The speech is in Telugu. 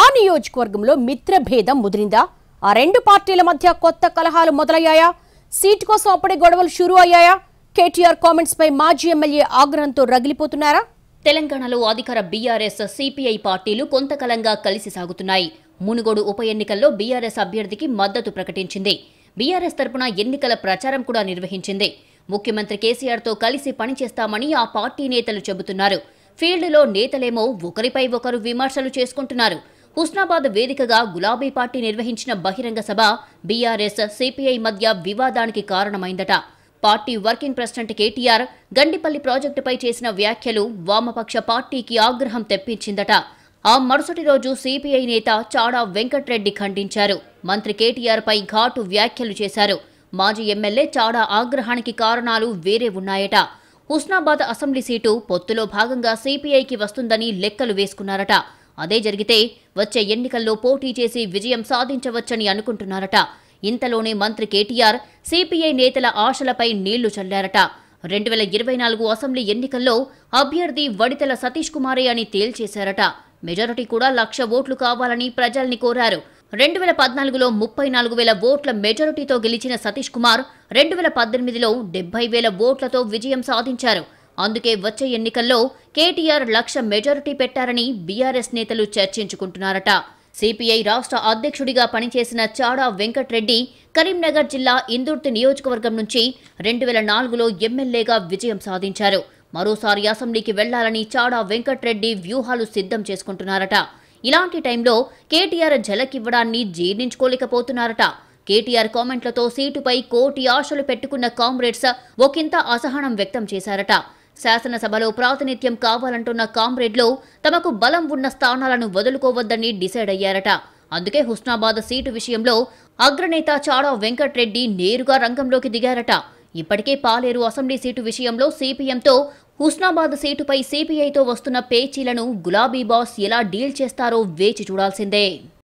ఆ నియోజకవర్గంలో మిత్రభేదం ముదిరిందా ఆ రెండు పార్టీల మధ్య కొత్త కలహాలు మొదలయ్యాయా సీట్ కోసం అప్పుడే గొడవలు షురూ అయ్యాయా కేటీఆర్ కామెంట్స్ పై మాజీ ఎమ్మెల్యే ఆగ్రహంతో రగిలిపోతున్నారా తెలంగాణలో అధికార బీఆర్ఎస్ సిపిఐ పార్టీలు కొంతకాలంగా కలిసి సాగుతున్నాయి మునుగోడు ఉప ఎన్నికల్లో బీఆర్ఎస్ అభ్యర్థికి మద్దతు ప్రకటించింది బీఆర్ఎస్ తరపున ఎన్నికల ప్రచారం కూడా నిర్వహించింది ముఖ్యమంత్రి కేసీఆర్తో కలిసి పనిచేస్తామని ఆ పార్టీ నేతలు చెబుతున్నారు ఫీల్డ్లో నేతలేమో ఒకరిపై ఒకరు విమర్శలు చేసుకుంటున్నారు హుస్నాబాద్ వేదికగా గులాబీ పార్టీ నిర్వహించిన బహిరంగ సభ బీఆర్ఎస్ సిపిఐ మధ్య వివాదానికి కారణమైందట party working president KTR Gandipalli ప్రాజెక్టుపై చేసిన వ్యాఖ్యలు వామపక్ష పార్టీకి ఆగ్రహం తెప్పించిందట ఆ మరుసటి రోజు సిపిఐ నేత చాడా వెంకట్రెడ్డి ఖండించారు మంత్రి కేటీఆర్పై ఘాటు వ్యాఖ్యలు చేశారు మాజీ ఎమ్మెల్యే చాడా ఆగ్రహానికి కారణాలు వేరే ఉన్నాయట హుస్నాబాద్ అసెంబ్లీ సీటు పొత్తులో భాగంగా సిపిఐకి వస్తుందని లెక్కలు వేసుకున్నారట అదే జరిగితే వచ్చే ఎన్నికల్లో పోటీ చేసి విజయం సాధించవచ్చని అనుకుంటున్నారట ఇంతలోనే మంత్రి కేటీఆర్ సిపిఐ నేతల ఆశలపై నీళ్లు చల్లారట రెండు వేల ఇరవై నాలుగు అసెంబ్లీ ఎన్నికల్లో అభ్యర్థి వడితల సతీష్ కుమారే అని తేల్చేశారట మెజారిటీ కూడా లక్ష ఓట్లు కావాలని ప్రజల్ని కోరారు రెండు వేల పద్నాలుగులో ముప్పై నాలుగు వేల ఓట్ల మెజారిటీతో గెలిచిన సతీష్ కుమార్ రెండు వేల పద్దెనిమిదిలో డెబ్బై వేల ఓట్లతో విజయం సాధించారు అందుకే వచ్చే ఎన్నికల్లో కేటీఆర్ లక్ష మెజారిటీ పెట్టారని బీఆర్ఎస్ నేతలు చర్చించుకుంటున్నారట సిపిఐ రాష్ట్ర అధ్యక్షుడిగా పనిచేసిన చాడా వెంకట్రెడ్డి కరీంనగర్ జిల్లా ఇందుర్తి నియోజకవర్గం నుంచి రెండు వేల నాలుగులో ఎమ్మెల్యేగా విజయం సాధించారు మరోసారి అసెంబ్లీకి వెళ్లాలని చాడా వెంకట్రెడ్డి వ్యూహాలు సిద్ధం చేసుకుంటున్నారట ఇలాంటి టైంలో కేటీఆర్ జలకివ్వడాన్ని జీర్ణించుకోలేకపోతున్నారట కేటీఆర్ కామెంట్లతో సీటుపై కోటి ఆశలు పెట్టుకున్న కామ్రేడ్స్ ఒకంత అసహనం వ్యక్తం చేశారట శాసనసభలో ప్రాతినిధ్యం కావాలంటున్న కామ్రేడ్లో తమకు బలం ఉన్న స్థానాలను వదులుకోవద్దని డిసైడ్ అయ్యారట అందుకే హుస్నాబాద్ సీటు విషయంలో అగ్రనేత చాడా వెంకట్రెడ్డి నేరుగా రంగంలోకి దిగారట ఇప్పటికే పాలేరు అసెంబ్లీ సీటు విషయంలో సిపిఎంతో హుస్నాబాద్ సీటుపై సిపిఐతో వస్తున్న పేచీలను గులాబీ బాస్ ఎలా డీల్ చేస్తారో వేచి చూడాల్సిందే